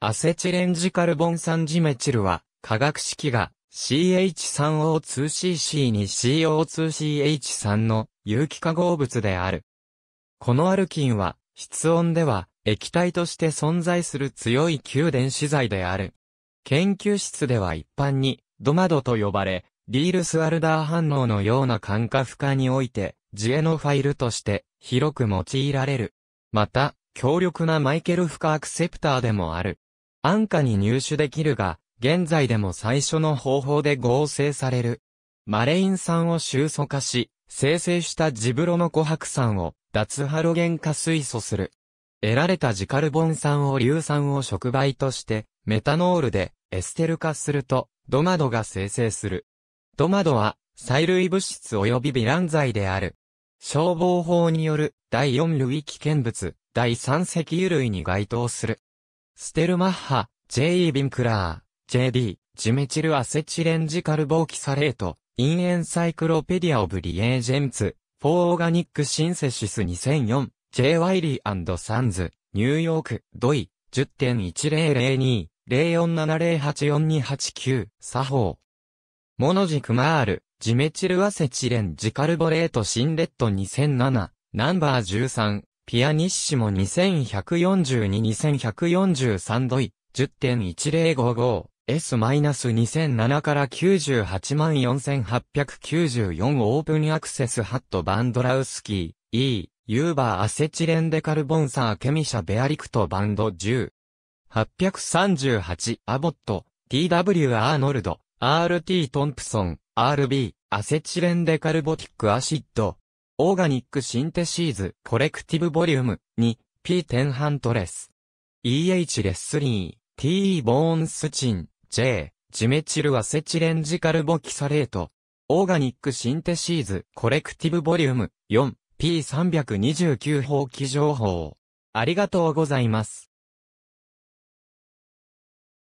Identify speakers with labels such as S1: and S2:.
S1: アセチレンジカルボン酸ジメチルは、化学式が CH3O2CC に CO2CH3 の有機化合物である。このアルキンは、室温では液体として存在する強い旧電子剤である。研究室では一般に、ドマドと呼ばれ、ディールスアルダー反応のような感化負荷において、ジエノファイルとして広く用いられる。また、強力なマイケル負荷アクセプターでもある。安価に入手できるが、現在でも最初の方法で合成される。マレイン酸を収素化し、生成したジブロの琥珀酸を脱ハロゲン化水素する。得られたジカルボン酸を硫酸を触媒として、メタノールでエステル化すると、ドマドが生成する。ドマドは、催涙物質及び微ン剤である。消防法による第4類危険物、第3石油類に該当する。ステルマッハ、J.E. ビンクラー、J.D. ジメチルアセチレンジカルボーキサレート、インエンサイクロペディアオブリエージェンツ、フォーオーガニックシンセシス2004、J. ワイリーサンズ、ニューヨーク、ドイ、10.1002、0 4 7 0 8 4 2 8 9作法。モノジクマール、ジメチルアセチレンジカルボレートシンレット2007、ナンバー13、ピアニッシモ2142-2143ドイ、10.1055S-2007 から984,894オープンアクセスハットバンドラウスキー、E、ユーバーアセチレンデカルボンサーケミシャベアリクトバンド10。838アボット、TW アーノルド、RT トンプソン、RB、アセチレンデカルボティックアシッド、オーガニックシンテシーズコレクティブボリューム 2P10 ハントレス EH レスリー TE ボーンスチン J ジメチルアセチレンジカルボキサレートオーガニックシンテシーズコレクティブボリューム 4P329 法規情報ありがとうございます。